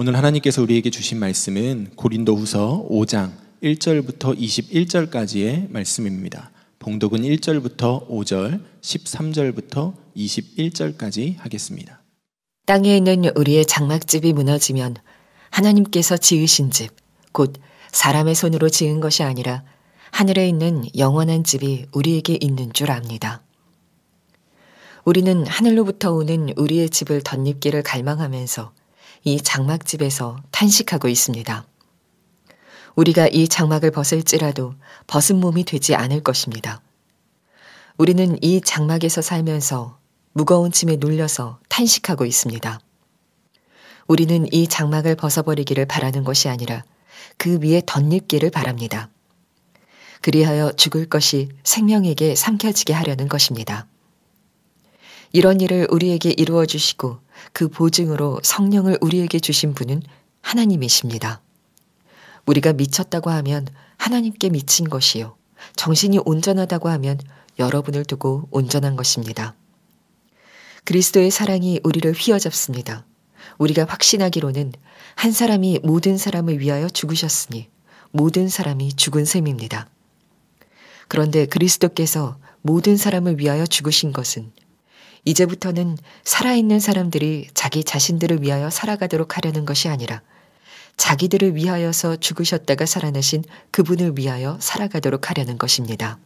오늘 하나님께서 우리에게 주신 말씀은 고린도후서 5장 1절부터 21절까지의 말씀입니다. 봉독은 1절부터 5절, 13절부터 21절까지 하겠습니다. 땅에 있는 우리의 장막집이 무너지면 하나님께서 지으신 집, 곧 사람의 손으로 지은 것이 아니라 하늘에 있는 영원한 집이 우리에게 있는 줄 압니다. 우리는 하늘로부터 오는 우리의 집을 덧립기를 갈망하면서 이 장막집에서 탄식하고 있습니다. 우리가 이 장막을 벗을지라도 벗은 몸이 되지 않을 것입니다. 우리는 이 장막에서 살면서 무거운 짐에 눌려서 탄식하고 있습니다. 우리는 이 장막을 벗어버리기를 바라는 것이 아니라 그 위에 덧입기를 바랍니다. 그리하여 죽을 것이 생명에게 삼켜지게 하려는 것입니다. 이런 일을 우리에게 이루어 주시고 그 보증으로 성령을 우리에게 주신 분은 하나님이십니다. 우리가 미쳤다고 하면 하나님께 미친 것이요. 정신이 온전하다고 하면 여러분을 두고 온전한 것입니다. 그리스도의 사랑이 우리를 휘어잡습니다. 우리가 확신하기로는 한 사람이 모든 사람을 위하여 죽으셨으니 모든 사람이 죽은 셈입니다. 그런데 그리스도께서 모든 사람을 위하여 죽으신 것은 이제부터는 살아있는 사람들이 자기 자신들을 위하여 살아가도록 하려는 것이 아니라 자기들을 위하여서 죽으셨다가 살아나신 그분을 위하여 살아가도록 하려는 것입니다.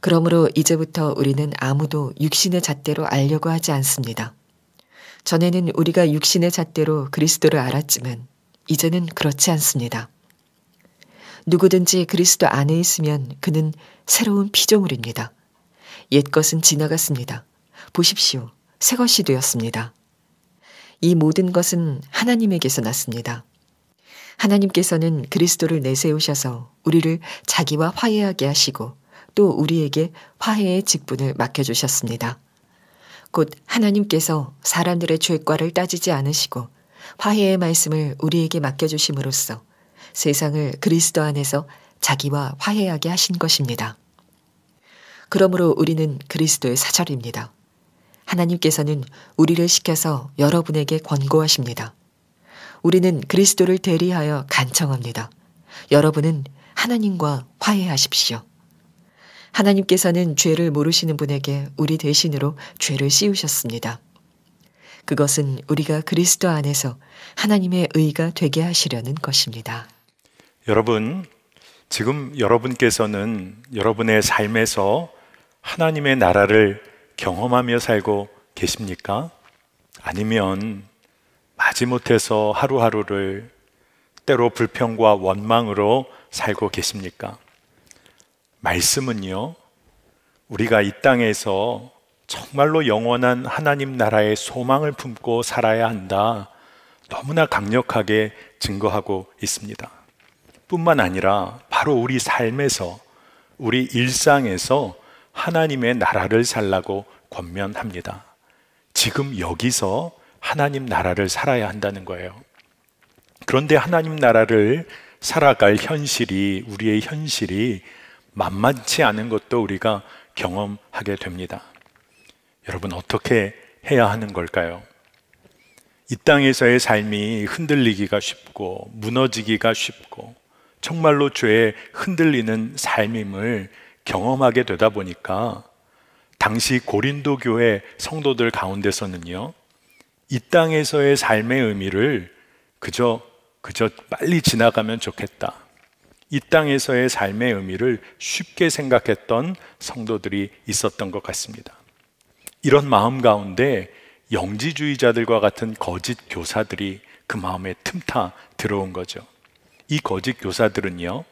그러므로 이제부터 우리는 아무도 육신의 잣대로 알려고 하지 않습니다. 전에는 우리가 육신의 잣대로 그리스도를 알았지만 이제는 그렇지 않습니다. 누구든지 그리스도 안에 있으면 그는 새로운 피조물입니다. 옛것은 지나갔습니다. 보십시오. 새것이 되었습니다. 이 모든 것은 하나님에게서 났습니다. 하나님께서는 그리스도를 내세우셔서 우리를 자기와 화해하게 하시고 또 우리에게 화해의 직분을 맡겨주셨습니다. 곧 하나님께서 사람들의 죄과를 따지지 않으시고 화해의 말씀을 우리에게 맡겨주심으로써 세상을 그리스도 안에서 자기와 화해하게 하신 것입니다. 그러므로 우리는 그리스도의 사절입니다. 하나님께서는 우리를 시켜서 여러분에게 권고하십니다. 우리는 그리스도를 대리하여 간청합니다. 여러분은 하나님과 화해하십시오. 하나님께서는 죄를 모르시는 분에게 우리 대신으로 죄를 씌우셨습니다. 그것은 우리가 그리스도 안에서 하나님의 의가 되게 하시려는 것입니다. 여러분, 지금 여러분께서는 여러분의 삶에서 하나님의 나라를 경험하며 살고 계십니까? 아니면 마지못해서 하루하루를 때로 불평과 원망으로 살고 계십니까? 말씀은요, 우리가 이 땅에서 정말로 영원한 하나님 나라의 소망을 품고 살아야 한다. 너무나 강력하게 증거하고 있습니다. 뿐만 아니라 바로 우리 삶에서, 우리 일상에서 하나님의 나라를 살라고 권면합니다. 지금 여기서 하나님 나라를 살아야 한다는 거예요. 그런데 하나님 나라를 살아갈 현실이 우리의 현실이 만만치 않은 것도 우리가 경험하게 됩니다. 여러분 어떻게 해야 하는 걸까요? 이 땅에서의 삶이 흔들리기가 쉽고 무너지기가 쉽고 정말로 죄에 흔들리는 삶임을 경험하게 되다 보니까 당시 고린도 교회 성도들 가운데서는요, 이 땅에서의 삶의 의미를 그저, 그저 빨리 지나가면 좋겠다. 이 땅에서의 삶의 의미를 쉽게 생각했던 성도들이 있었던 것 같습니다. 이런 마음 가운데 영지주의자들과 같은 거짓 교사들이 그 마음에 틈타 들어온 거죠. 이 거짓 교사들은요,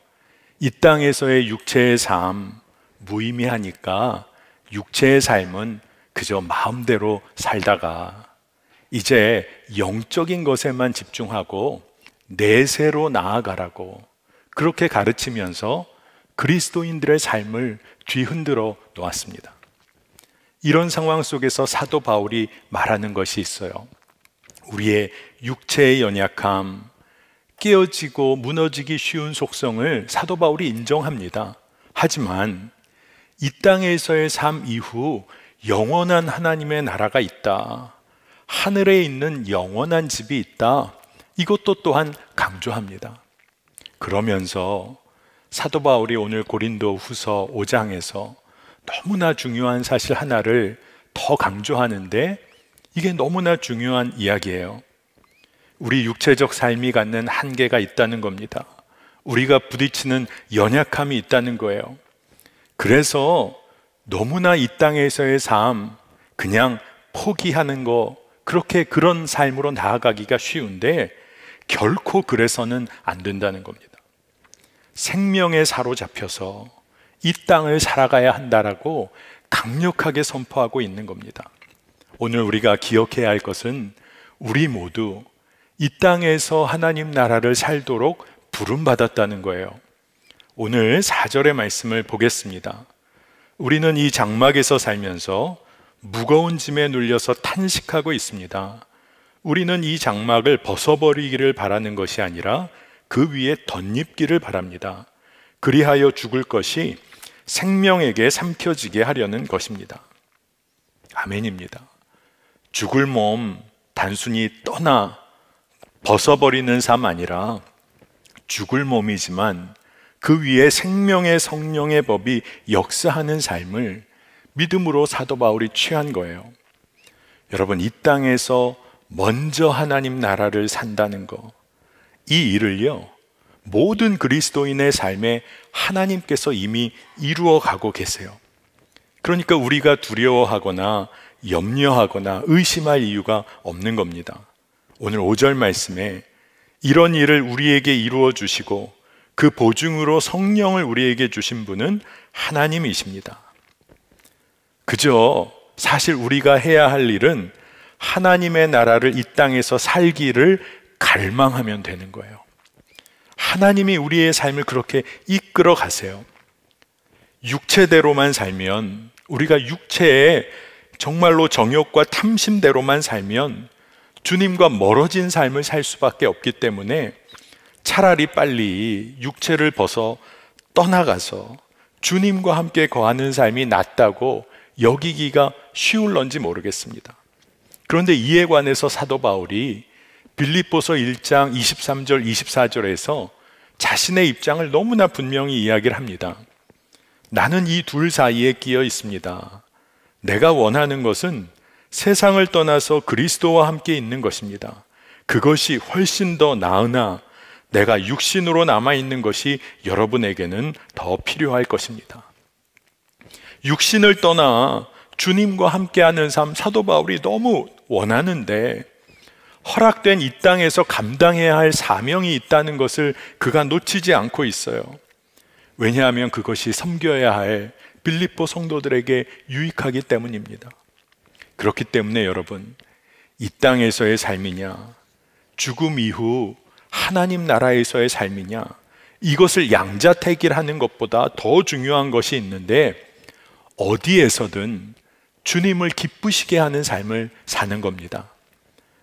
이 땅에서의 육체의 삶, 무의미하니까 육체의 삶은 그저 마음대로 살다가 이제 영적인 것에만 집중하고 내세로 나아가라고 그렇게 가르치면서 그리스도인들의 삶을 뒤흔들어 놓았습니다. 이런 상황 속에서 사도 바울이 말하는 것이 있어요. 우리의 육체의 연약함, 깨어지고 무너지기 쉬운 속성을 사도 바울이 인정합니다. 하지만 이 땅에서의 삶 이후 영원한 하나님의 나라가 있다. 하늘에 있는 영원한 집이 있다. 이것도 또한 강조합니다. 그러면서 사도 바울이 오늘 고린도 후서 5장에서 너무나 중요한 사실 하나를 더 강조하는데 이게 너무나 중요한 이야기예요. 우리 육체적 삶이 갖는 한계가 있다는 겁니다. 우리가 부딪히는 연약함이 있다는 거예요. 그래서 너무나 이 땅에서의 삶 그냥 포기하는 거 그렇게 그런 삶으로 나아가기가 쉬운데 결코 그래서는 안 된다는 겁니다. 생명에 사로잡혀서 이 땅을 살아가야 한다라고 강력하게 선포하고 있는 겁니다. 오늘 우리가 기억해야 할 것은 우리 모두 이 땅에서 하나님 나라를 살도록 부름받았다는 거예요. 오늘 4절의 말씀을 보겠습니다. 우리는 이 장막에서 살면서 무거운 짐에 눌려서 탄식하고 있습니다. 우리는 이 장막을 벗어버리기를 바라는 것이 아니라 그 위에 덧입기를 바랍니다. 그리하여 죽을 것이 생명에게 삼켜지게 하려는 것입니다. 아멘입니다. 죽을 몸 단순히 떠나 벗어버리는 삶 아니라 죽을 몸이지만 그 위에 생명의 성령의 법이 역사하는 삶을 믿음으로 사도 바울이 취한 거예요. 여러분, 이 땅에서 먼저 하나님 나라를 산다는 거. 이 일을요, 모든 그리스도인의 삶에 하나님께서 이미 이루어 가고 계세요. 그러니까 우리가 두려워하거나 염려하거나 의심할 이유가 없는 겁니다. 오늘 5절 말씀에 이런 일을 우리에게 이루어 주시고 그 보증으로 성령을 우리에게 주신 분은 하나님이십니다. 그저 사실 우리가 해야 할 일은 하나님의 나라를 이 땅에서 살기를 갈망하면 되는 거예요. 하나님이 우리의 삶을 그렇게 이끌어 가세요. 육체대로만 살면 우리가 육체에 정말로 정욕과 탐심대로만 살면 주님과 멀어진 삶을 살 수밖에 없기 때문에 차라리 빨리 육체를 벗어 떠나가서 주님과 함께 거하는 삶이 낫다고 여기기가 쉬울런지 모르겠습니다. 그런데 이에 관해서 사도 바울이 빌립보서 1장 23절 24절에서 자신의 입장을 너무나 분명히 이야기를 합니다. 나는 이 둘 사이에 끼어 있습니다. 내가 원하는 것은 세상을 떠나서 그리스도와 함께 있는 것입니다. 그것이 훨씬 더 나으나 내가 육신으로 남아있는 것이 여러분에게는 더 필요할 것입니다. 육신을 떠나 주님과 함께하는 삶 사도 바울이 너무 원하는데 허락된 이 땅에서 감당해야 할 사명이 있다는 것을 그가 놓치지 않고 있어요. 왜냐하면 그것이 섬겨야 할 빌립보 성도들에게 유익하기 때문입니다. 그렇기 때문에 여러분, 이 땅에서의 삶이냐, 죽음 이후 하나님 나라에서의 삶이냐 이것을 양자택일하는 것보다 더 중요한 것이 있는데 어디에서든 주님을 기쁘시게 하는 삶을 사는 겁니다.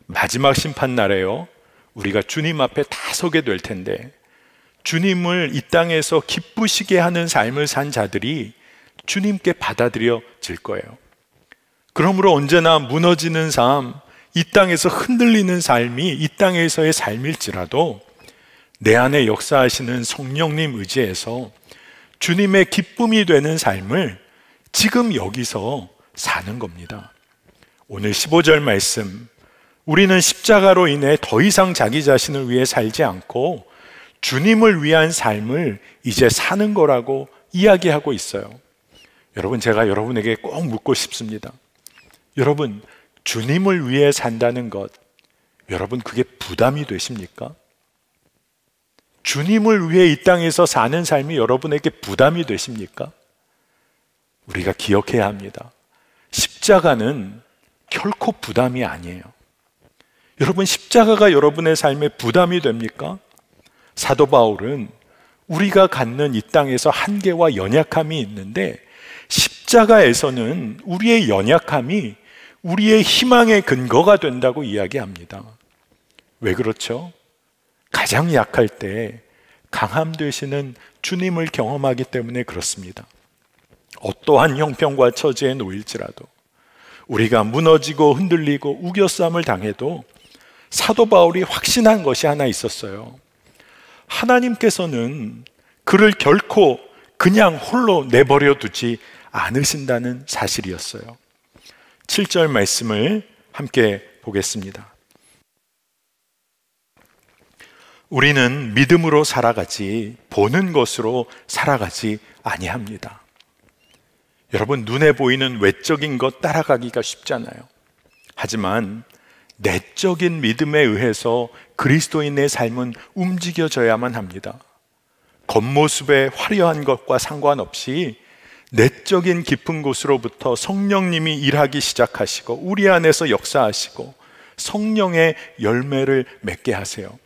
마지막 심판 날에요. 우리가 주님 앞에 다 서게 될 텐데 주님을 이 땅에서 기쁘시게 하는 삶을 산 자들이 주님께 받아들여질 거예요. 그러므로 언제나 무너지는 삶, 이 땅에서 흔들리는 삶이 이 땅에서의 삶일지라도 내 안에 역사하시는 성령님 의지에서 주님의 기쁨이 되는 삶을 지금 여기서 사는 겁니다. 오늘 15절 말씀, 우리는 십자가로 인해 더 이상 자기 자신을 위해 살지 않고 주님을 위한 삶을 이제 사는 거라고 이야기하고 있어요. 여러분, 제가 여러분에게 꼭 묻고 싶습니다. 여러분, 주님을 위해 산다는 것, 여러분 그게 부담이 되십니까? 주님을 위해 이 땅에서 사는 삶이 여러분에게 부담이 되십니까? 우리가 기억해야 합니다. 십자가는 결코 부담이 아니에요. 여러분, 십자가가 여러분의 삶에 부담이 됩니까? 사도 바울은 우리가 갖는 이 땅에서 한계와 연약함이 있는데, 십자가에서는 우리의 연약함이 우리의 희망의 근거가 된다고 이야기합니다. 왜 그렇죠? 가장 약할 때 강함 되시는 주님을 경험하기 때문에 그렇습니다. 어떠한 형편과 처지에 놓일지라도 우리가 무너지고 흔들리고 우겨쌈을 당해도 사도 바울이 확신한 것이 하나 있었어요. 하나님께서는 그를 결코 그냥 홀로 내버려 두지 않으신다는 사실이었어요. 7절 말씀을 함께 보겠습니다. 우리는 믿음으로 살아가지 보는 것으로 살아가지 아니합니다. 여러분 눈에 보이는 외적인 것 따라가기가 쉽잖아요. 하지만 내적인 믿음에 의해서 그리스도인의 삶은 움직여져야만 합니다. 겉모습의 화려한 것과 상관없이 내적인 깊은 곳으로부터 성령님이 일하기 시작하시고 우리 안에서 역사하시고 성령의 열매를 맺게 하세요.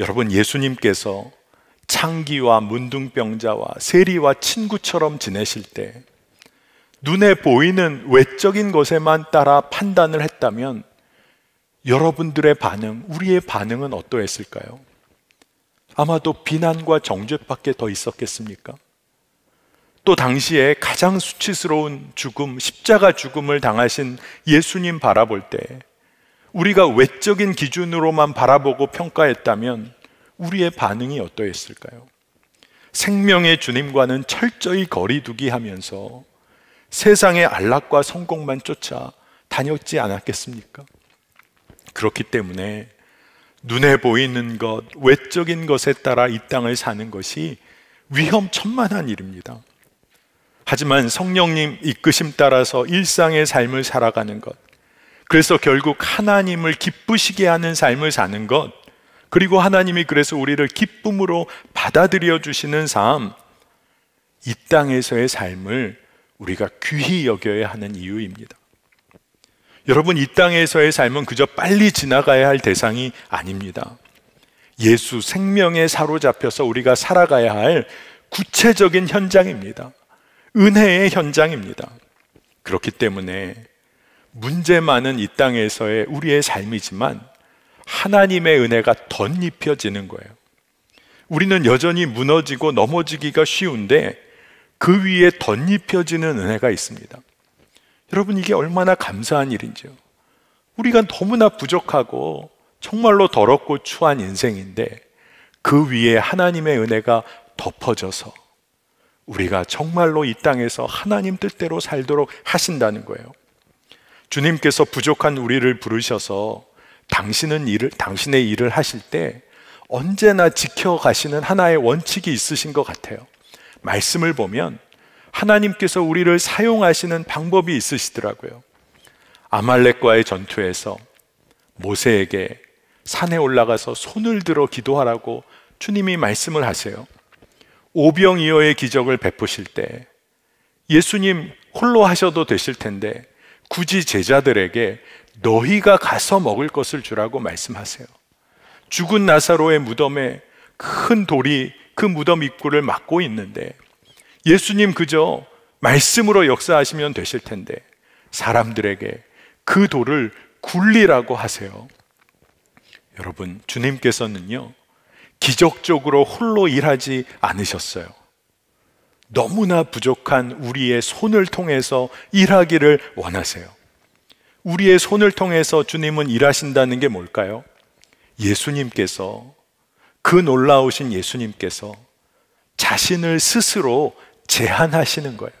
여러분 예수님께서 창기와 문둥병자와 세리와 친구처럼 지내실 때 눈에 보이는 외적인 것에만 따라 판단을 했다면 여러분들의 반응, 우리의 반응은 어떠했을까요? 아마도 비난과 정죄밖에 더 있었겠습니까? 또 당시에 가장 수치스러운 죽음, 십자가 죽음을 당하신 예수님 바라볼 때 우리가 외적인 기준으로만 바라보고 평가했다면 우리의 반응이 어떠했을까요? 생명의 주님과는 철저히 거리두기 하면서 세상의 안락과 성공만 쫓아 다녔지 않았겠습니까? 그렇기 때문에 눈에 보이는 것, 외적인 것에 따라 이 땅을 사는 것이 위험천만한 일입니다. 하지만 성령님 이끄심 따라서 일상의 삶을 살아가는 것. 그래서 결국 하나님을 기쁘시게 하는 삶을 사는 것. 그리고 하나님이 그래서 우리를 기쁨으로 받아들여 주시는 삶. 이 땅에서의 삶을 우리가 귀히 여겨야 하는 이유입니다. 여러분, 이 땅에서의 삶은 그저 빨리 지나가야 할 대상이 아닙니다. 예수 생명에 사로잡혀서 우리가 살아가야 할 구체적인 현장입니다. 은혜의 현장입니다. 그렇기 때문에 문제 많은 이 땅에서의 우리의 삶이지만 하나님의 은혜가 덧입혀지는 거예요. 우리는 여전히 무너지고 넘어지기가 쉬운데 그 위에 덧입혀지는 은혜가 있습니다. 여러분 이게 얼마나 감사한 일인지요. 우리가 너무나 부족하고 정말로 더럽고 추한 인생인데 그 위에 하나님의 은혜가 덮어져서 우리가 정말로 이 땅에서 하나님 뜻대로 살도록 하신다는 거예요. 주님께서 부족한 우리를 부르셔서 당신은 일을, 당신의 일을 하실 때 언제나 지켜가시는 하나의 원칙이 있으신 것 같아요. 말씀을 보면 하나님께서 우리를 사용하시는 방법이 있으시더라고요. 아말렉과의 전투에서 모세에게 산에 올라가서 손을 들어 기도하라고 주님이 말씀을 하세요. 오병이어의 기적을 베푸실 때 예수님 홀로 하셔도 되실 텐데 굳이 제자들에게 너희가 가서 먹을 것을 주라고 말씀하세요. 죽은 나사로의 무덤에 큰 돌이 그 무덤 입구를 막고 있는데 예수님 그저 말씀으로 역사하시면 되실 텐데 사람들에게 그 돌을 굴리라고 하세요. 여러분, 주님께서는요, 기적적으로 홀로 일하지 않으셨어요. 너무나 부족한 우리의 손을 통해서 일하기를 원하세요. 우리의 손을 통해서 주님은 일하신다는 게 뭘까요? 예수님께서 그 놀라우신 예수님께서 자신을 스스로 제한하시는 거예요.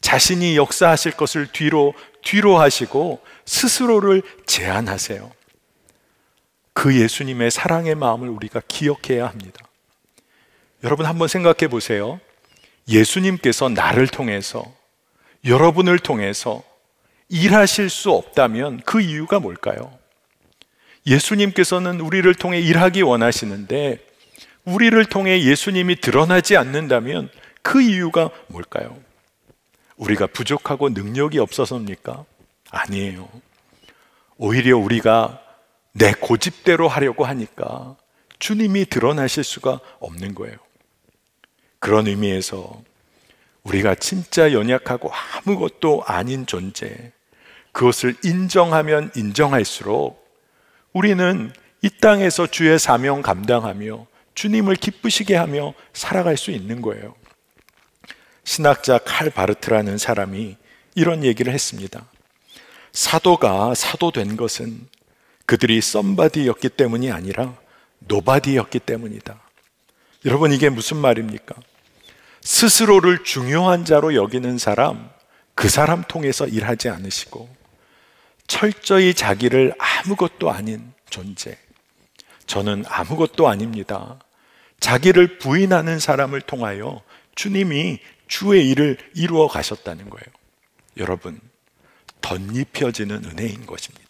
자신이 역사하실 것을 뒤로 뒤로 하시고 스스로를 제한하세요. 그 예수님의 사랑의 마음을 우리가 기억해야 합니다. 여러분 한번 생각해 보세요. 예수님께서 나를 통해서 여러분을 통해서 일하실 수 없다면 그 이유가 뭘까요? 예수님께서는 우리를 통해 일하기 원하시는데 우리를 통해 예수님이 드러나지 않는다면 그 이유가 뭘까요? 우리가 부족하고 능력이 없어서입니까? 아니에요. 오히려 우리가 내 고집대로 하려고 하니까 주님이 드러나실 수가 없는 거예요. 그런 의미에서 우리가 진짜 연약하고 아무것도 아닌 존재, 그것을 인정하면 인정할수록 우리는 이 땅에서 주의 사명 감당하며 주님을 기쁘시게 하며 살아갈 수 있는 거예요. 신학자 칼 바르트라는 사람이 이런 얘기를 했습니다. 사도가 사도 된 것은 그들이 썸바디였기 때문이 아니라 노바디였기 때문이다. 여러분 이게 무슨 말입니까? 스스로를 중요한 자로 여기는 사람, 그 사람 통해서 일하지 않으시고 철저히 자기를 아무것도 아닌 존재. 저는 아무것도 아닙니다. 자기를 부인하는 사람을 통하여 주님이 주의 일을 이루어 가셨다는 거예요. 여러분, 덧입혀지는 은혜인 것입니다.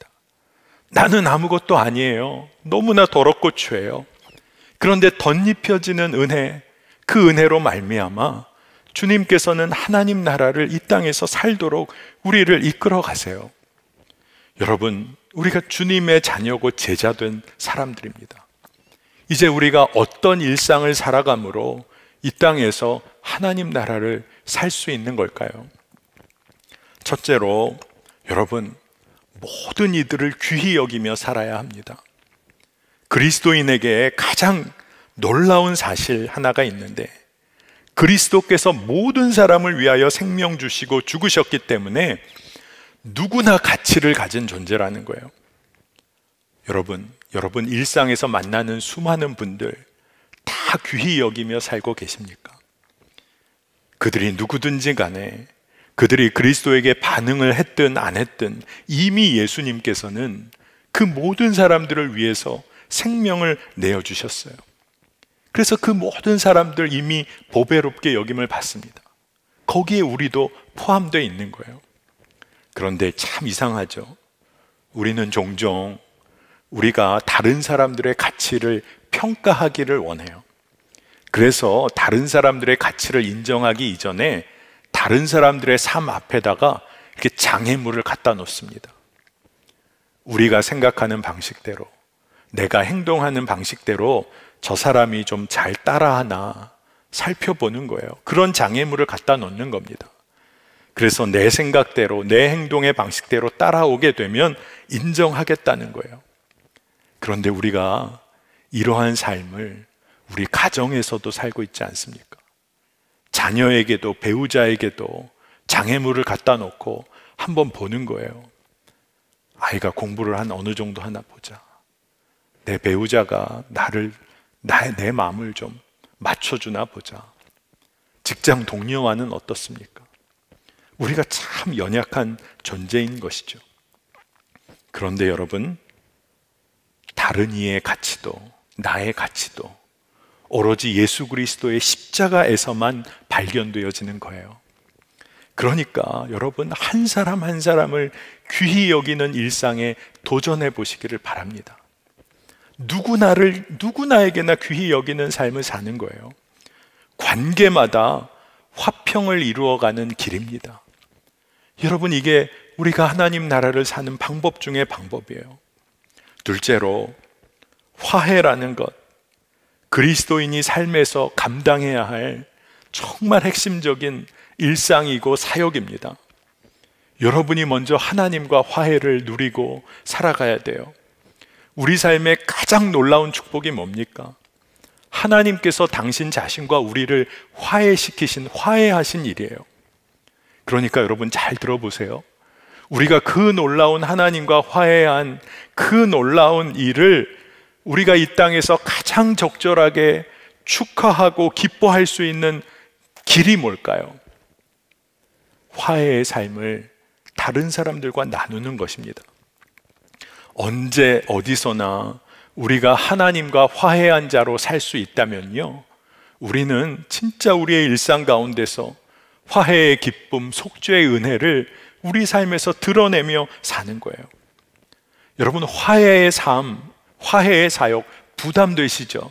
나는 아무것도 아니에요. 너무나 더럽고 죄요. 그런데 덧입혀지는 은혜, 그 은혜로 말미암아 주님께서는 하나님 나라를 이 땅에서 살도록 우리를 이끌어 가세요. 여러분, 우리가 주님의 자녀고 제자된 사람들입니다. 이제 우리가 어떤 일상을 살아감으로 이 땅에서 하나님 나라를 살 수 있는 걸까요? 첫째로 여러분 모든 이들을 귀히 여기며 살아야 합니다. 그리스도인에게 가장 놀라운 사실 하나가 있는데 그리스도께서 모든 사람을 위하여 생명 주시고 죽으셨기 때문에 누구나 가치를 가진 존재라는 거예요. 여러분, 여러분 일상에서 만나는 수많은 분들 다 귀히 여기며 살고 계십니까? 그들이 누구든지 간에 그들이 그리스도에게 반응을 했든 안 했든 이미 예수님께서는 그 모든 사람들을 위해서 생명을 내어주셨어요. 그래서 그 모든 사람들 이미 보배롭게 여김을 받습니다. 거기에 우리도 포함되어 있는 거예요. 그런데 참 이상하죠. 우리는 종종 우리가 다른 사람들의 가치를 평가하기를 원해요. 그래서 다른 사람들의 가치를 인정하기 이전에 다른 사람들의 삶 앞에다가 이렇게 장애물을 갖다 놓습니다. 우리가 생각하는 방식대로, 내가 행동하는 방식대로 저 사람이 좀 잘 따라하나 살펴보는 거예요. 그런 장애물을 갖다 놓는 겁니다. 그래서 내 생각대로, 내 행동의 방식대로 따라오게 되면 인정하겠다는 거예요. 그런데 우리가 이러한 삶을 우리 가정에서도 살고 있지 않습니까? 자녀에게도 배우자에게도 장애물을 갖다 놓고 한번 보는 거예요. 아이가 공부를 한 어느 정도 하나 보자. 내 배우자가 나를 나, 내 마음을 좀 맞춰주나 보자. 직장 동료와는 어떻습니까? 우리가 참 연약한 존재인 것이죠. 그런데 여러분, 다른 이의 가치도, 나의 가치도, 오로지 예수 그리스도의 십자가에서만 발견되어지는 거예요. 그러니까 여러분 한 사람 한 사람을 귀히 여기는 일상에 도전해 보시기를 바랍니다. 누구나를 누구나에게나 귀히 여기는 삶을 사는 거예요. 관계마다 화평을 이루어가는 길입니다. 여러분 이게 우리가 하나님 나라를 사는 방법 중의 방법이에요. 둘째로 화해라는 것 그리스도인이 삶에서 감당해야 할 정말 핵심적인 일상이고 사역입니다. 여러분이 먼저 하나님과 화해를 누리고 살아가야 돼요. 우리 삶의 가장 놀라운 축복이 뭡니까? 하나님께서 당신 자신과 우리를 화해시키신, 화해하신 일이에요. 그러니까 여러분 잘 들어보세요. 우리가 그 놀라운 하나님과 화해한 그 놀라운 일을 우리가 이 땅에서 가장 적절하게 축하하고 기뻐할 수 있는 길이 뭘까요? 화해의 삶을 다른 사람들과 나누는 것입니다. 언제 어디서나 우리가 하나님과 화해한 자로 살 수 있다면요. 우리는 진짜 우리의 일상 가운데서 화해의 기쁨, 속죄의 은혜를 우리 삶에서 드러내며 사는 거예요. 여러분, 화해의 삶, 화해의 사역 부담되시죠?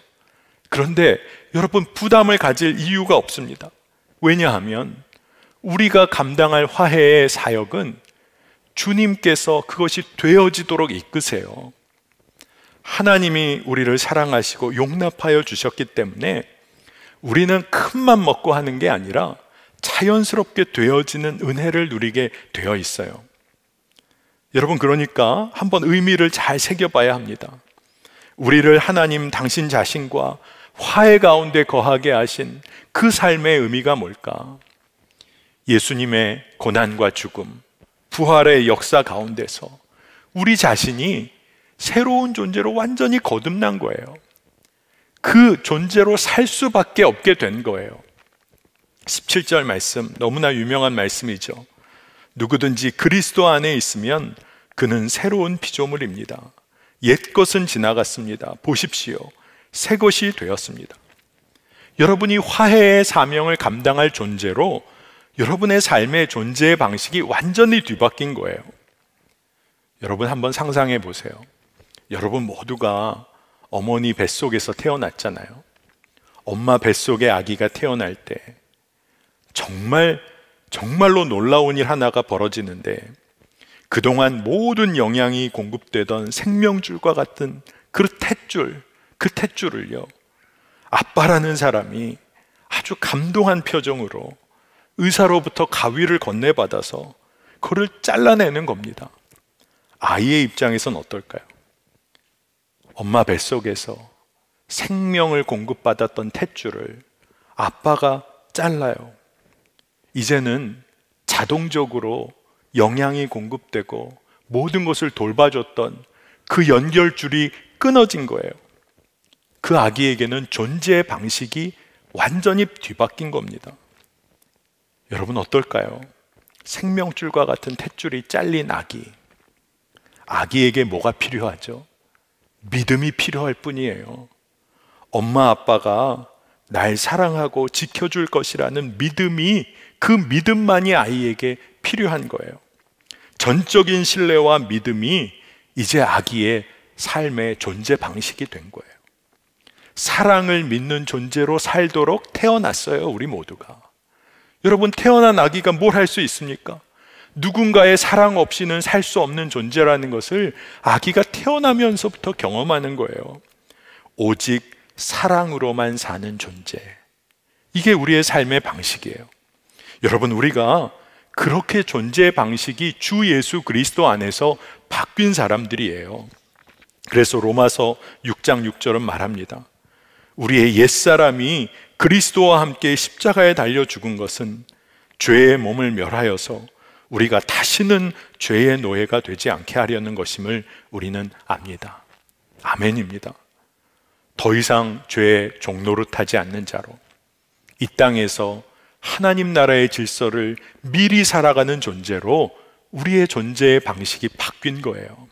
그런데 여러분 부담을 가질 이유가 없습니다. 왜냐하면 우리가 감당할 화해의 사역은 주님께서 그것이 되어지도록 이끄세요. 하나님이 우리를 사랑하시고 용납하여 주셨기 때문에 우리는 큰맘 먹고 하는 게 아니라 자연스럽게 되어지는 은혜를 누리게 되어 있어요. 여러분, 그러니까 한번 의미를 잘 새겨봐야 합니다. 우리를 하나님 당신 자신과 화해 가운데 거하게 하신 그 삶의 의미가 뭘까? 예수님의 고난과 죽음, 부활의 역사 가운데서 우리 자신이 새로운 존재로 완전히 거듭난 거예요. 그 존재로 살 수밖에 없게 된 거예요. 17절 말씀, 너무나 유명한 말씀이죠. 누구든지 그리스도 안에 있으면 그는 새로운 피조물입니다. 옛 것은 지나갔습니다. 보십시오. 새 것이 되었습니다. 여러분이 화해의 사명을 감당할 존재로 여러분의 삶의 존재의 방식이 완전히 뒤바뀐 거예요. 여러분 한번 상상해 보세요. 여러분 모두가 어머니 뱃속에서 태어났잖아요. 엄마 뱃속에 아기가 태어날 때 정말 정말로 놀라운 일 하나가 벌어지는데 그동안 모든 영양이 공급되던 생명줄과 같은 그 탯줄, 그 탯줄을요, 아빠라는 사람이 아주 감동한 표정으로 의사로부터 가위를 건네받아서 그를 잘라내는 겁니다. 아이의 입장에선 어떨까요? 엄마 뱃속에서 생명을 공급받았던 탯줄을 아빠가 잘라요. 이제는 자동적으로 영양이 공급되고 모든 것을 돌봐줬던 그 연결줄이 끊어진 거예요. 그 아기에게는 존재의 방식이 완전히 뒤바뀐 겁니다. 여러분 어떨까요? 생명줄과 같은 탯줄이 잘린 아기. 아기에게 뭐가 필요하죠? 믿음이 필요할 뿐이에요. 엄마 아빠가 날 사랑하고 지켜줄 것이라는 믿음이 그 믿음만이 아이에게 필요한 거예요. 전적인 신뢰와 믿음이 이제 아기의 삶의 존재 방식이 된 거예요. 사랑을 믿는 존재로 살도록 태어났어요, 우리 모두가. 여러분, 태어난 아기가 뭘 할 수 있습니까? 누군가의 사랑 없이는 살 수 없는 존재라는 것을 아기가 태어나면서부터 경험하는 거예요. 오직 사랑으로만 사는 존재. 이게 우리의 삶의 방식이에요. 여러분, 우리가 그렇게 존재 방식이 주 예수 그리스도 안에서 바뀐 사람들이에요. 그래서 로마서 6장 6절은 말합니다. 우리의 옛사람이 그리스도와 함께 십자가에 달려 죽은 것은 죄의 몸을 멸하여서 우리가 다시는 죄의 노예가 되지 않게 하려는 것임을 우리는 압니다. 아멘입니다. 더 이상 죄의 종로를 타지 않는 자로 이 땅에서 하나님 나라의 질서를 미리 살아가는 존재로 우리의 존재의 방식이 바뀐 거예요.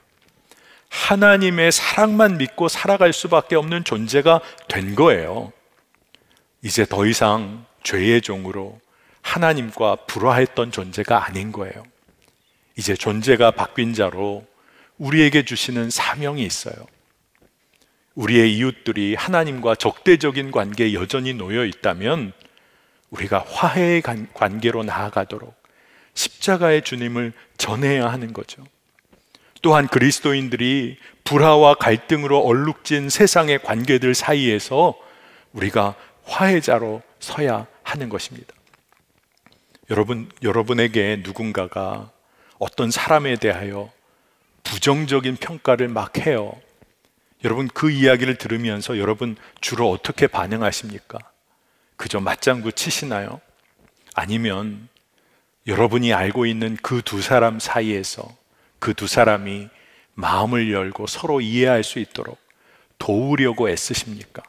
하나님의 사랑만 믿고 살아갈 수밖에 없는 존재가 된 거예요. 이제 더 이상 죄의 종으로 하나님과 불화했던 존재가 아닌 거예요. 이제 존재가 바뀐 자로 우리에게 주시는 사명이 있어요. 우리의 이웃들이 하나님과 적대적인 관계에 여전히 놓여 있다면 우리가 화해의 관계로 나아가도록 십자가의 주님을 전해야 하는 거죠. 또한 그리스도인들이 불화와 갈등으로 얼룩진 세상의 관계들 사이에서 우리가 화해자로 서야 하는 것입니다. 여러분, 여러분에게 누군가가 어떤 사람에 대하여 부정적인 평가를 막 해요. 여러분, 그 이야기를 들으면서 여러분 주로 어떻게 반응하십니까? 그저 맞장구 치시나요? 아니면 여러분이 알고 있는 그 두 사람 사이에서 그 두 사람이 마음을 열고 서로 이해할 수 있도록 도우려고 애쓰십니까?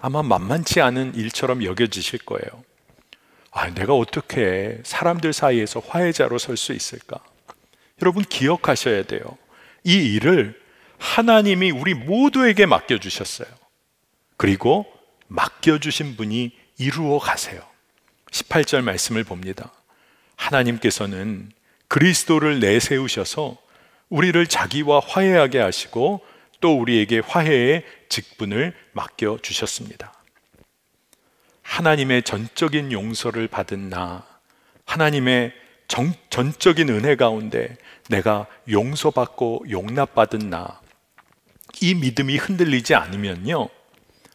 아마 만만치 않은 일처럼 여겨지실 거예요. 아, 내가 어떻게 사람들 사이에서 화해자로 설 수 있을까? 여러분 기억하셔야 돼요. 이 일을 하나님이 우리 모두에게 맡겨주셨어요. 그리고 맡겨주신 분이 이루어 가세요. 18절 말씀을 봅니다. 하나님께서는 그리스도를 내세우셔서 우리를 자기와 화해하게 하시고 또 우리에게 화해의 직분을 맡겨주셨습니다. 하나님의 전적인 용서를 받은 나, 하나님의 정, 전적인 은혜 가운데 내가 용서받고 용납받은 나, 이 믿음이 흔들리지 않으면요,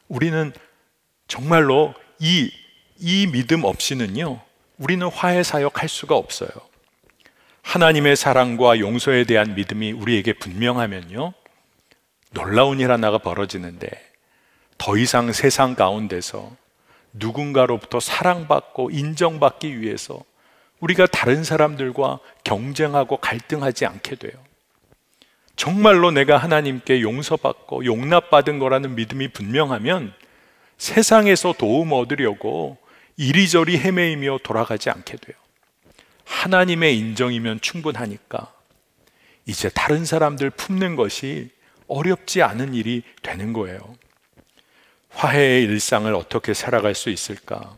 우리는 정말로 이, 이 믿음 없이는요, 우리는 화해 사역할 수가 없어요. 하나님의 사랑과 용서에 대한 믿음이 우리에게 분명하면요, 놀라운 일 하나가 벌어지는데, 더 이상 세상 가운데서 누군가로부터 사랑받고 인정받기 위해서 우리가 다른 사람들과 경쟁하고 갈등하지 않게 돼요. 정말로 내가 하나님께 용서받고 용납받은 거라는 믿음이 분명하면 세상에서 도움 얻으려고 이리저리 헤매이며 돌아가지 않게 돼요. 하나님의 인정이면 충분하니까 이제 다른 사람들 품는 것이 어렵지 않은 일이 되는 거예요. 화해의 일상을 어떻게 살아갈 수 있을까?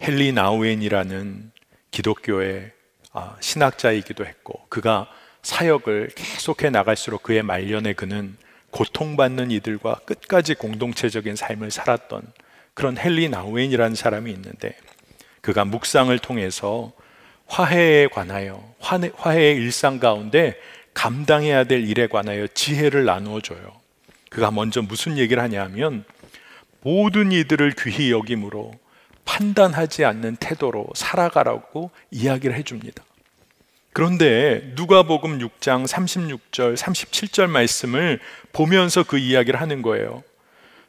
헨리 나우엔이라는 기독교의 아, 신학자이기도 했고 그가 사역을 계속해 나갈수록 그의 말년에 그는 고통받는 이들과 끝까지 공동체적인 삶을 살았던 그런 헨리 나우엔이라는 사람이 있는데 그가 묵상을 통해서 화해에 관하여 화해의 일상 가운데 감당해야 될 일에 관하여 지혜를 나누어 줘요. 그가 먼저 무슨 얘기를 하냐면 모든 이들을 귀히 여김으로 판단하지 않는 태도로 살아가라고 이야기를 해줍니다. 그런데 누가복음 6장 36절, 37절 말씀을 보면서 그 이야기를 하는 거예요.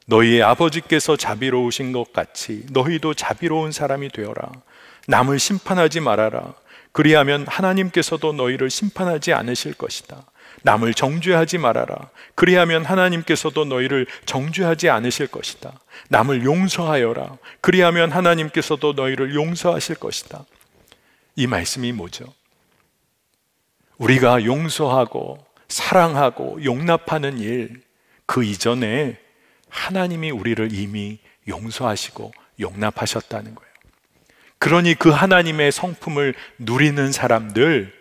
너희의 아버지께서 자비로우신 것 같이 너희도 자비로운 사람이 되어라. 남을 심판하지 말아라. 그리하면 하나님께서도 너희를 심판하지 않으실 것이다. 남을 정죄하지 말아라. 그리하면 하나님께서도 너희를 정죄하지 않으실 것이다. 남을 용서하여라. 그리하면 하나님께서도 너희를 용서하실 것이다. 이 말씀이 뭐죠? 우리가 용서하고 사랑하고 용납하는 일, 그 이전에 하나님이 우리를 이미 용서하시고 용납하셨다는 거예요. 그러니 그 하나님의 성품을 누리는 사람들,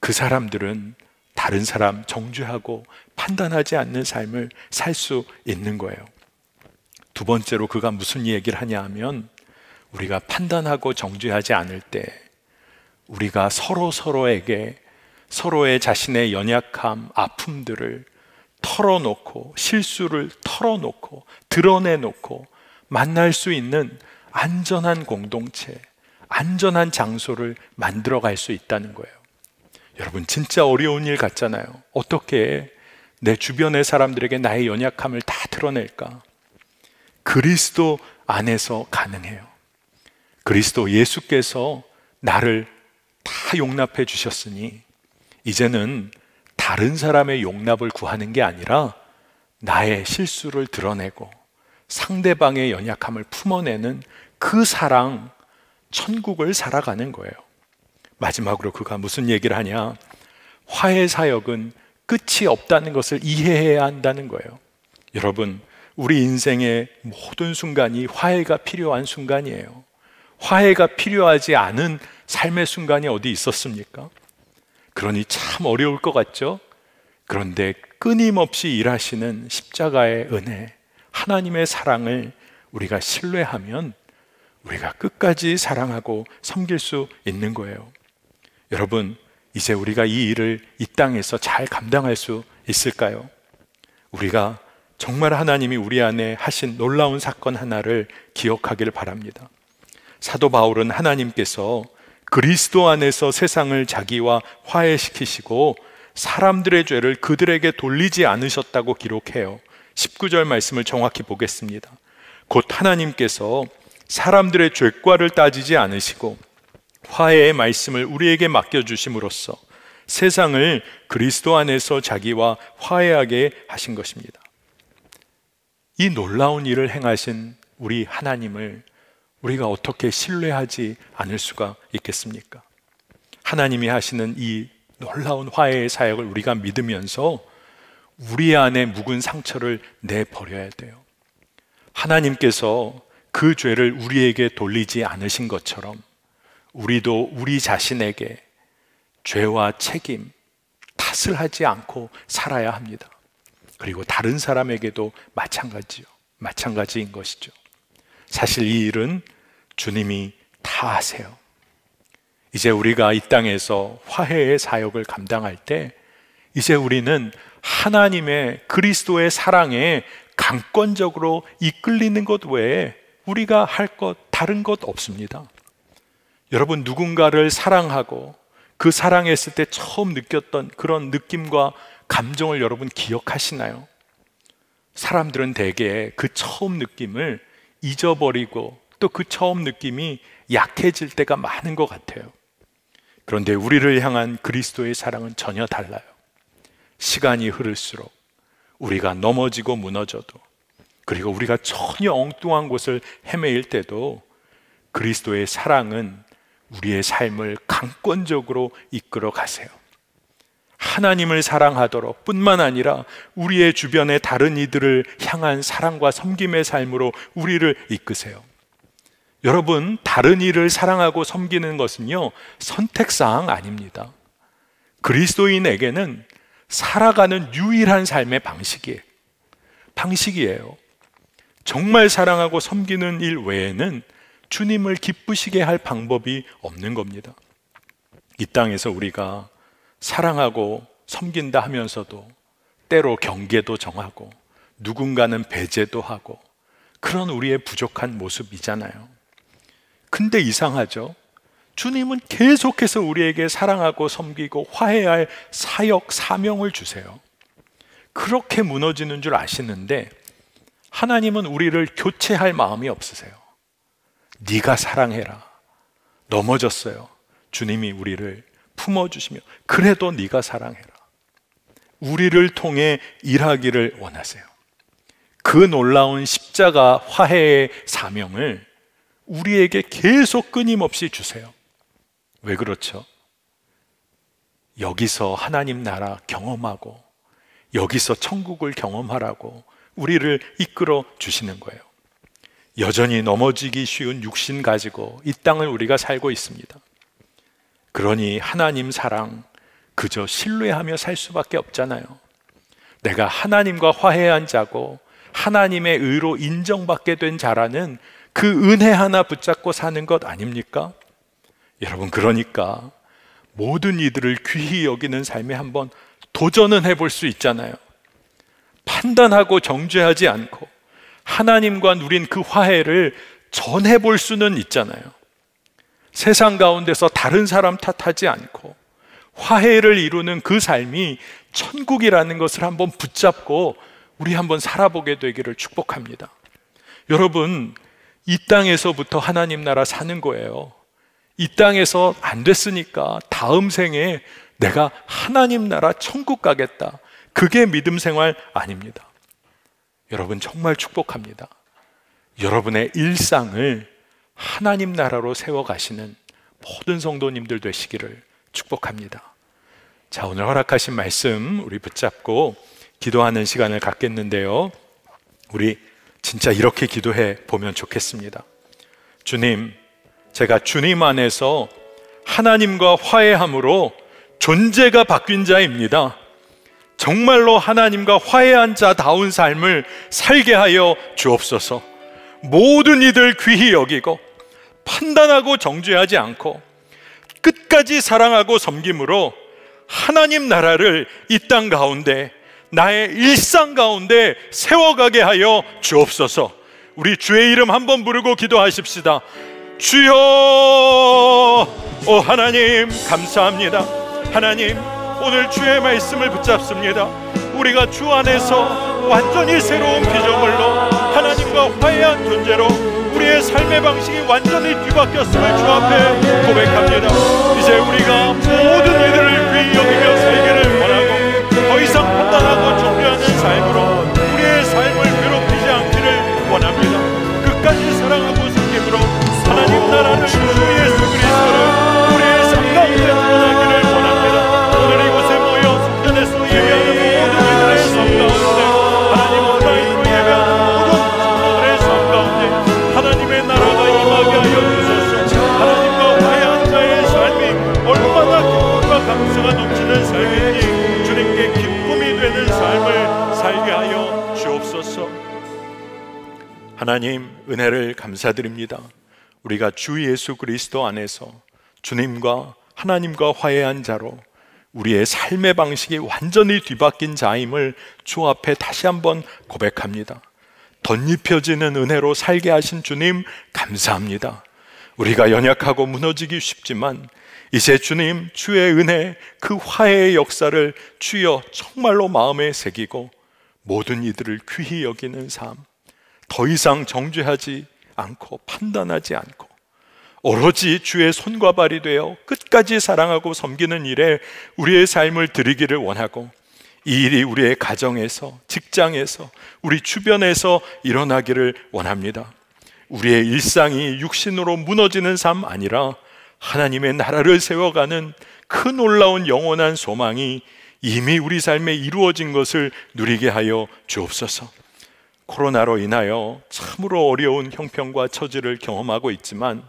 그 사람들은 다른 사람 정죄하고 판단하지 않는 삶을 살 수 있는 거예요. 두 번째로 그가 무슨 얘기를 하냐 하면 우리가 판단하고 정죄하지 않을 때 우리가 서로 서로에게 서로의 자신의 연약함, 아픔들을 털어놓고 실수를 털어놓고 드러내놓고 만날 수 있는 안전한 공동체, 안전한 장소를 만들어 갈 수 있다는 거예요. 여러분, 진짜 어려운 일 같잖아요. 어떻게 내 주변의 사람들에게 나의 연약함을 다 드러낼까? 그리스도 안에서 가능해요. 그리스도 예수께서 나를 다 용납해 주셨으니 이제는 다른 사람의 용납을 구하는 게 아니라 나의 실수를 드러내고 상대방의 연약함을 품어내는 그 사랑, 천국을 살아가는 거예요. 마지막으로 그가 무슨 얘기를 하냐? 화해 사역은 끝이 없다는 것을 이해해야 한다는 거예요. 여러분, 우리 인생의 모든 순간이 화해가 필요한 순간이에요. 화해가 필요하지 않은 삶의 순간이 어디 있었습니까? 그러니 참 어려울 것 같죠? 그런데 끊임없이 일하시는 십자가의 은혜, 하나님의 사랑을 우리가 신뢰하면 우리가 끝까지 사랑하고 섬길 수 있는 거예요. 여러분, 이제 우리가 이 일을 이 땅에서 잘 감당할 수 있을까요? 우리가 정말 하나님이 우리 안에 하신 놀라운 사건 하나를 기억하기를 바랍니다. 사도 바울은 하나님께서 그리스도 안에서 세상을 자기와 화해시키시고 사람들의 죄를 그들에게 돌리지 않으셨다고 기록해요. 19절 말씀을 정확히 보겠습니다. 곧 하나님께서 사람들의 죄과를 따지지 않으시고 화해의 말씀을 우리에게 맡겨주심으로써 세상을 그리스도 안에서 자기와 화해하게 하신 것입니다. 이 놀라운 일을 행하신 우리 하나님을 우리가 어떻게 신뢰하지 않을 수가 있겠습니까? 하나님이 하시는 이 놀라운 화해의 사역을 우리가 믿으면서 우리 안에 묵은 상처를 내버려야 돼요. 하나님께서 그 죄를 우리에게 돌리지 않으신 것처럼 우리도 우리 자신에게 죄와 책임, 탓을 하지 않고 살아야 합니다. 그리고 다른 사람에게도 마찬가지요. 마찬가지인 것이죠. 사실 이 일은 주님이 다 아세요. 이제 우리가 이 땅에서 화해의 사역을 감당할 때 이제 우리는 하나님의 그리스도의 사랑에 강권적으로 이끌리는 것 외에 우리가 할 것 다른 것 없습니다. 여러분 누군가를 사랑하고 그 사랑했을 때 처음 느꼈던 그런 느낌과 감정을 여러분 기억하시나요? 사람들은 대개 그 처음 느낌을 잊어버리고 또 그 처음 느낌이 약해질 때가 많은 것 같아요. 그런데 우리를 향한 그리스도의 사랑은 전혀 달라요. 시간이 흐를수록 우리가 넘어지고 무너져도 그리고 우리가 전혀 엉뚱한 곳을 헤매일 때도 그리스도의 사랑은 우리의 삶을 강권적으로 이끌어 가세요. 하나님을 사랑하도록 뿐만 아니라 우리의 주변의 다른 이들을 향한 사랑과 섬김의 삶으로 우리를 이끄세요. 여러분, 다른 이를 사랑하고 섬기는 것은요, 선택사항 아닙니다. 그리스도인에게는 살아가는 유일한 삶의 방식이에요. 방식이에요. 정말 사랑하고 섬기는 일 외에는 주님을 기쁘시게 할 방법이 없는 겁니다. 이 땅에서 우리가 사랑하고 섬긴다 하면서도 때로 경계도 정하고 누군가는 배제도 하고 그런 우리의 부족한 모습이잖아요. 근데 이상하죠. 주님은 계속해서 우리에게 사랑하고 섬기고 화해할 사역 사명을 주세요. 그렇게 무너지는 줄 아시는데 하나님은 우리를 교체할 마음이 없으세요. 네가 사랑해라. 넘어졌어요. 주님이 우리를 품어주시며 그래도 네가 사랑해라. 우리를 통해 일하기를 원하세요. 그 놀라운 십자가 화해의 사명을 우리에게 계속 끊임없이 주세요. 왜 그렇죠? 여기서 하나님 나라 경험하고 여기서 천국을 경험하라고 우리를 이끌어 주시는 거예요. 여전히 넘어지기 쉬운 육신 가지고 이 땅을 우리가 살고 있습니다. 그러니 하나님 사랑 그저 신뢰하며 살 수밖에 없잖아요. 내가 하나님과 화해한 자고 하나님의 의로 인정받게 된 자라는 그 은혜 하나 붙잡고 사는 것 아닙니까? 여러분 그러니까 모든 이들을 귀히 여기는 삶에 한번 도전은 해볼 수 있잖아요. 판단하고 정죄하지 않고 하나님과 누린 그 화해를 전해볼 수는 있잖아요. 세상 가운데서 다른 사람 탓하지 않고 화해를 이루는 그 삶이 천국이라는 것을 한번 붙잡고 우리 한번 살아보게 되기를 축복합니다. 여러분, 이 땅에서부터 하나님 나라 사는 거예요. 이 땅에서 안 됐으니까 다음 생에 내가 하나님 나라 천국 가겠다. 그게 믿음 생활 아닙니다. 여러분 정말 축복합니다. 여러분의 일상을 하나님 나라로 세워가시는 모든 성도님들 되시기를 축복합니다. 자, 오늘 허락하신 말씀 우리 붙잡고 기도하는 시간을 갖겠는데요. 우리 진짜 이렇게 기도해 보면 좋겠습니다. 주님, 제가 주님 안에서 하나님과 화해함으로 존재가 바뀐 자입니다. 정말로 하나님과 화해한 자다운 삶을 살게 하여 주옵소서. 모든 이들 귀히 여기고 판단하고 정죄하지 않고 끝까지 사랑하고 섬김으로 하나님 나라를 이 땅 가운데 나의 일상 가운데 세워가게 하여 주옵소서. 우리 주의 이름 한번 부르고 기도하십시다. 주여, 오 하나님 감사합니다. 하나님 오늘 주의 말씀을 붙잡습니다. 우리가 주 안에서 완전히 새로운 피조물로 하나님과 화해한 존재로 우리의 삶의 방식이 완전히 뒤바뀌었음을 주 앞에 고백합니다. 이제 우리가 모든 일들을 귀히 여기며 살기를 원하고 더 이상 판단하고 정죄하는 삶으로 우리의 삶을 괴롭히지 않기를 원합니다. 끝까지 사랑하고 섬김으로 하나님 나라를 하나님 은혜를 감사드립니다. 우리가 주 예수 그리스도 안에서 주님과 하나님과 화해한 자로 우리의 삶의 방식이 완전히 뒤바뀐 자임을 주 앞에 다시 한번 고백합니다. 덧입혀지는 은혜로 살게 하신 주님 감사합니다. 우리가 연약하고 무너지기 쉽지만 이제 주님 주의 은혜 그 화해의 역사를 주여 정말로 마음에 새기고 모든 이들을 귀히 여기는 삶더 이상 정죄하지 않고 판단하지 않고 오로지 주의 손과 발이 되어 끝까지 사랑하고 섬기는 일에 우리의 삶을 드리기를 원하고 이 일이 우리의 가정에서, 직장에서, 우리 주변에서 일어나기를 원합니다. 우리의 일상이 육신으로 무너지는 삶 아니라 하나님의 나라를 세워가는 큰 놀라운 영원한 소망이 이미 우리 삶에 이루어진 것을 누리게 하여 주옵소서. 코로나로 인하여 참으로 어려운 형편과 처지를 경험하고 있지만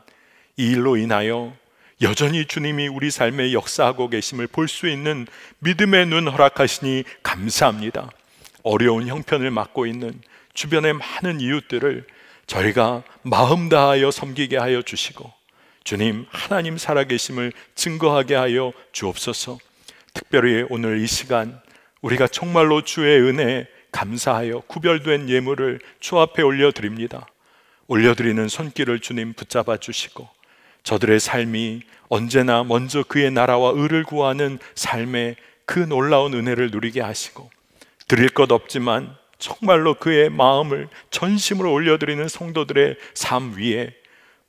이 일로 인하여 여전히 주님이 우리 삶에 역사하고 계심을 볼 수 있는 믿음의 눈 허락하시니 감사합니다. 어려운 형편을 맡고 있는 주변의 많은 이웃들을 저희가 마음 다하여 섬기게 하여 주시고 주님 하나님 살아계심을 증거하게 하여 주옵소서. 특별히 오늘 이 시간 우리가 정말로 주의 은혜 감사하여 구별된 예물을 주 앞에 올려드립니다. 올려드리는 손길을 주님 붙잡아 주시고 저들의 삶이 언제나 먼저 그의 나라와 의를 구하는 삶의 그 놀라운 은혜를 누리게 하시고 드릴 것 없지만 정말로 그의 마음을 전심으로 올려드리는 성도들의 삶 위에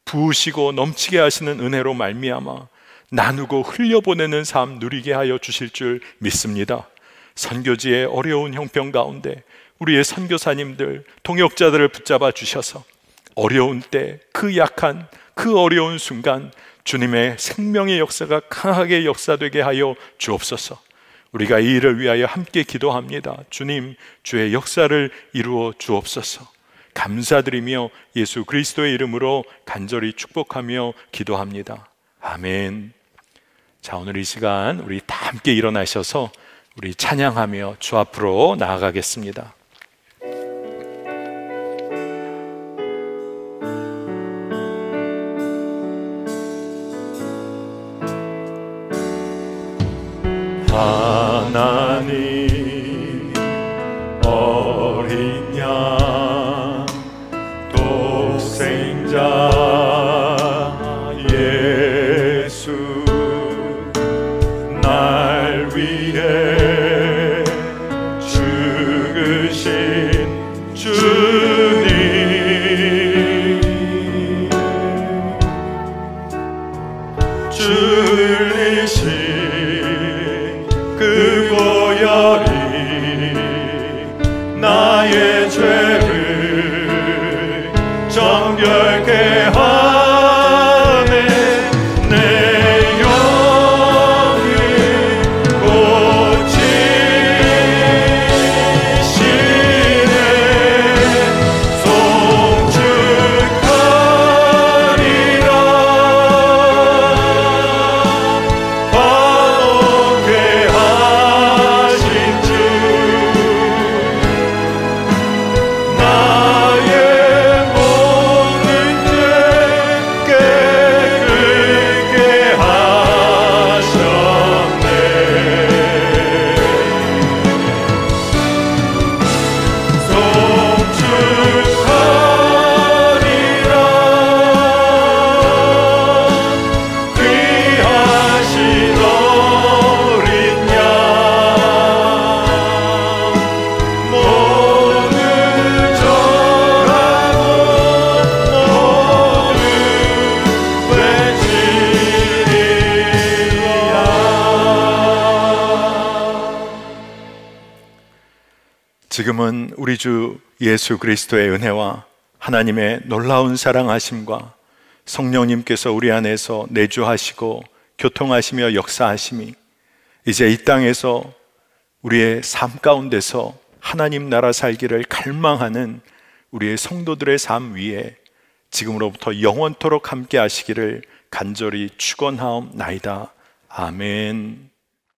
부으시고 넘치게 하시는 은혜로 말미암아 나누고 흘려보내는 삶 누리게 하여 주실 줄 믿습니다. 선교지의 어려운 형편 가운데 우리의 선교사님들, 동역자들을 붙잡아 주셔서 어려운 때, 그 약한, 그 어려운 순간 주님의 생명의 역사가 강하게 역사되게 하여 주옵소서. 우리가 이 일을 위하여 함께 기도합니다. 주님, 주의 역사를 이루어 주옵소서. 감사드리며 예수 그리스도의 이름으로 간절히 축복하며 기도합니다. 아멘. 자, 오늘 이 시간 우리 다 함께 일어나셔서 우리 찬양하며 주 앞으로 나아가겠습니다. 하나님 우리 주 예수 그리스도의 은혜와 하나님의 놀라운 사랑하심과 성령님께서 우리 안에서 내주하시고 교통하시며 역사하심이 이제 이 땅에서 우리의 삶 가운데서 하나님 나라 살기를 갈망하는 우리의 성도들의 삶 위에 지금으로부터 영원토록 함께 하시기를 간절히 축원하옵나이다. 아멘.